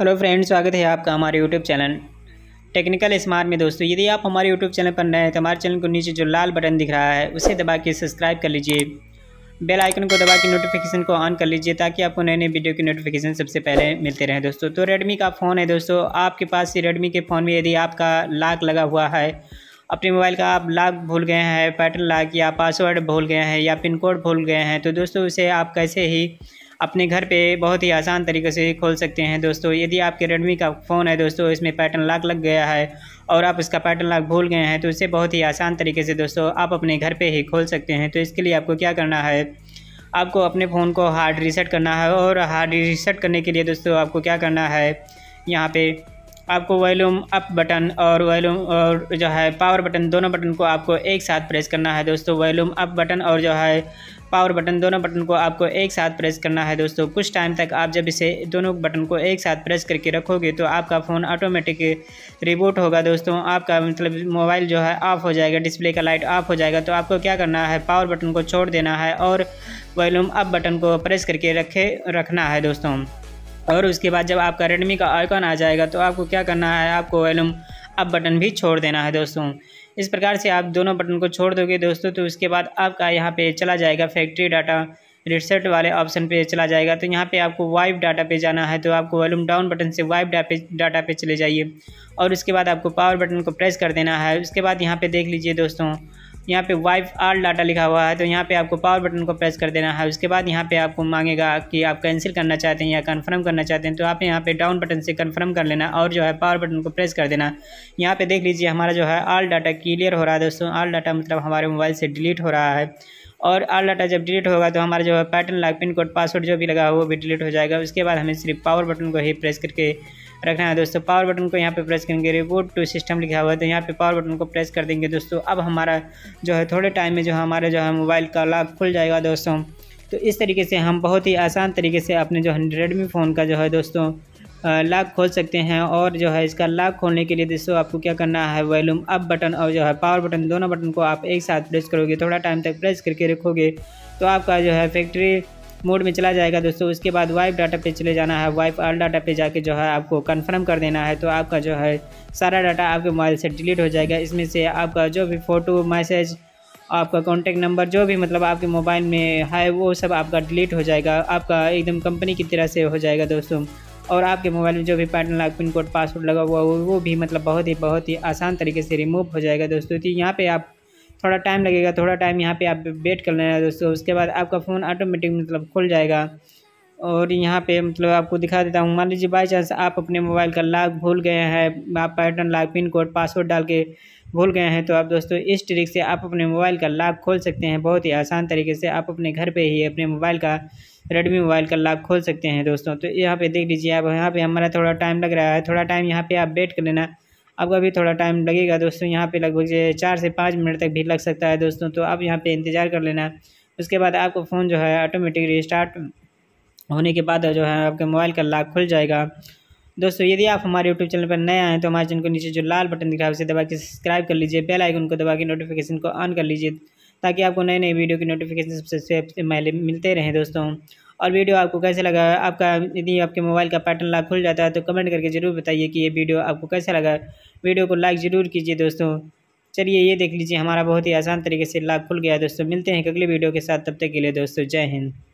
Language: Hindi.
हेलो फ्रेंड्स स्वागत है आपका हमारे यूट्यूब चैनल टेक्निकल स्मार्ट में दोस्तों यदि आप हमारे यूट्यूब चैनल पर नए हैं तो हमारे चैनल को नीचे जो लाल बटन दिख रहा है उसे दबा के सब्सक्राइब कर लीजिए बेल आइकन को दबा के नोटिफिकेशन को ऑन कर लीजिए ताकि आपको नए नए वीडियो की नोटिफिकेशन सबसे पहले मिलते रहें दोस्तों तो रेडमी का फ़ोन है दोस्तों आपके पास ही रेडमी के फ़ोन में यदि आपका लाक लगा हुआ है अपने मोबाइल का आप लाक भूल गए हैं पैटर्न लाक या पासवर्ड भूल गए हैं या पिन कोड भूल गए हैं तो दोस्तों उसे आप कैसे ही अपने घर पे बहुत ही आसान तरीके से खोल सकते हैं दोस्तों यदि आपके रेडमी का फ़ोन है दोस्तों इसमें पैटर्न लॉक लग गया है और आप इसका पैटर्न लॉक भूल गए हैं तो इसे बहुत ही आसान तरीके से दोस्तों आप अपने घर पे ही खोल सकते हैं तो इसके लिए आपको क्या करना है आपको अपने फ़ोन को हार्ड रीसेट करना है और हार्ड रीसेट करने के लिए दोस्तों आपको क्या करना है यहाँ पर आपको वॉल्यूम अप बटन और वॉल्यूम और जो है पावर बटन दोनों बटन को आपको एक साथ प्रेस करना है दोस्तों वॉल्यूम अप बटन और जो है पावर बटन दोनों बटन को आपको एक साथ प्रेस करना है दोस्तों कुछ टाइम तक आप जब इसे दोनों बटन को एक साथ प्रेस करके रखोगे तो आपका फ़ोन ऑटोमेटिक रिबूट होगा दोस्तों आपका मतलब मोबाइल जो है ऑफ़ हो जाएगा डिस्प्ले का लाइट ऑफ हो जाएगा तो आपको क्या करना है पावर बटन को छोड़ देना है और वॉल्यूम अप बटन को प्रेस करके रखे रखना है दोस्तों और उसके बाद जब आपका रेडमी का आइकॉन आ जाएगा तो आपको क्या करना है आपको वॉल्यूम अप बटन भी छोड़ देना है दोस्तों इस प्रकार से आप दोनों बटन को छोड़ दोगे दोस्तों तो उसके बाद आपका यहाँ पे चला जाएगा फैक्ट्री डाटा रिसेट वाले ऑप्शन पे चला जाएगा तो यहाँ पे आपको वाइप डाटा पे जाना है तो आपको वॉल्यूम डाउन बटन से वाइप डाटा पे चले जाइए और उसके बाद आपको पावर बटन को प्रेस कर देना है उसके बाद यहाँ पे देख लीजिए दोस्तों यहाँ पे वाइफ आर डाटा लिखा हुआ है तो यहाँ पे आपको पावर बटन को प्रेस कर देना है उसके बाद यहाँ पे आपको मांगेगा कि आप कैंसिल करना चाहते हैं या कंफर्म करना चाहते हैं तो आप यहाँ पे डाउन बटन से कंफर्म कर लेना और जो है पावर बटन को प्रेस कर देना यहाँ पे देख लीजिए हमारा जो है आल डाटा क्लियर हो रहा है दोस्तों आल डाटा मतलब हमारे मोबाइल से डिलीट हो रहा है और आल डाटा जब डिलीट होगा तो हमारा जो है pattern lock pin code password जो भी लगा हुआ वो भी डिलीट हो जाएगा उसके बाद हमें सिर्फ पावर बटन को ही प्रेस करके रखना है दोस्तों पावर बटन को यहाँ पे प्रेस करेंगे रिपोर्ट टू सिस्टम लिखा हुआ है तो यहाँ पे पावर बटन को प्रेस कर देंगे दोस्तों अब हमारा जो है थोड़े टाइम में जो हमारा जो है मोबाइल का लॉक खुल जाएगा दोस्तों तो इस तरीके से हम बहुत ही आसान तरीके से अपने जो है रेडमी फ़ोन का जो है दोस्तों लॉक खोल सकते हैं और जो है इसका लॉक खोलने के लिए दोस्तों आपको क्या करना है वॉल्यूम अप बटन और जो है पावर बटन दोनों बटन को आप एक साथ प्रेस करोगे थोड़ा टाइम तक प्रेस करके रखोगे तो आपका जो है फैक्ट्री मोड में चला जाएगा दोस्तों उसके बाद वाइप डाटा पे चले जाना है वाइप आल डाटा पे जाके जो है आपको कंफर्म कर देना है तो आपका जो है सारा डाटा आपके मोबाइल से डिलीट हो जाएगा इसमें से आपका जो भी फ़ोटो मैसेज आपका कॉन्टैक्ट नंबर जो भी मतलब आपके मोबाइल में है वो सब आपका डिलीट हो जाएगा आपका एकदम कंपनी की तरह से हो जाएगा दोस्तों और आपके मोबाइल में जो भी pattern lock pin code password लगा हुआ है वो भी मतलब बहुत ही बहुत ही आसान तरीके से रिमूव हो जाएगा दोस्तों तो यहाँ पर आप थोड़ा टाइम लगेगा थोड़ा टाइम यहाँ पे आप वेट कर लेना दोस्तों उसके बाद आपका फ़ोन ऑटोमेटिक मतलब खुल जाएगा और यहाँ पे मतलब आपको दिखा देता हूँ मान लीजिए बाई चांस आप अपने मोबाइल का लॉक भूल गए हैं आप pattern lock pin code password डाल के भूल गए हैं तो आप दोस्तों इस ट्रिक से आप अपने मोबाइल का लॉक खोल सकते हैं बहुत ही आसान तरीके से आप अपने घर पे ही अपने मोबाइल का रेडमी मोबाइल का लाभ खोल सकते हैं दोस्तों तो यहाँ पे देख लीजिए आप यहाँ पे हमारा थोड़ा टाइम लग रहा है थोड़ा टाइम यहाँ पे वेट कर लेना आपका भी थोड़ा टाइम लगेगा दोस्तों यहाँ पे लगभग चार से पाँच मिनट तक भी लग सकता है दोस्तों तो आप यहाँ पे इंतज़ार कर लेना उसके बाद आपको फ़ोन जो है ऑटोमेटिक रिस्टार्ट होने के बाद जो है आपके मोबाइल का लाख खुल जाएगा दोस्तों यदि आप हमारे यूट्यूब चैनल पर नए आए तो हमारे चैनल को नीचे जो लाल बटन दिख रहा है उसे दबा के सब्सक्राइब कर लीजिए बेल आइकन को दबा के नोटिफिकेशन को ऑन कर लीजिए ताकि आपको नए नए वीडियो की नोटिफिकेशन सबसे पहले मिलते रहें दोस्तों और वीडियो आपको कैसे लगा आपका यदि आपके मोबाइल का पैटर्न लॉक खुल जाता है तो कमेंट करके ज़रूर बताइए कि ये वीडियो आपको कैसा लगा वीडियो को लाइक ज़रूर कीजिए दोस्तों चलिए ये देख लीजिए हमारा बहुत ही आसान तरीके से लाभ खुल गया दोस्तों मिलते हैं अगले वीडियो के साथ तब तक के लिए दोस्तों जय हिंद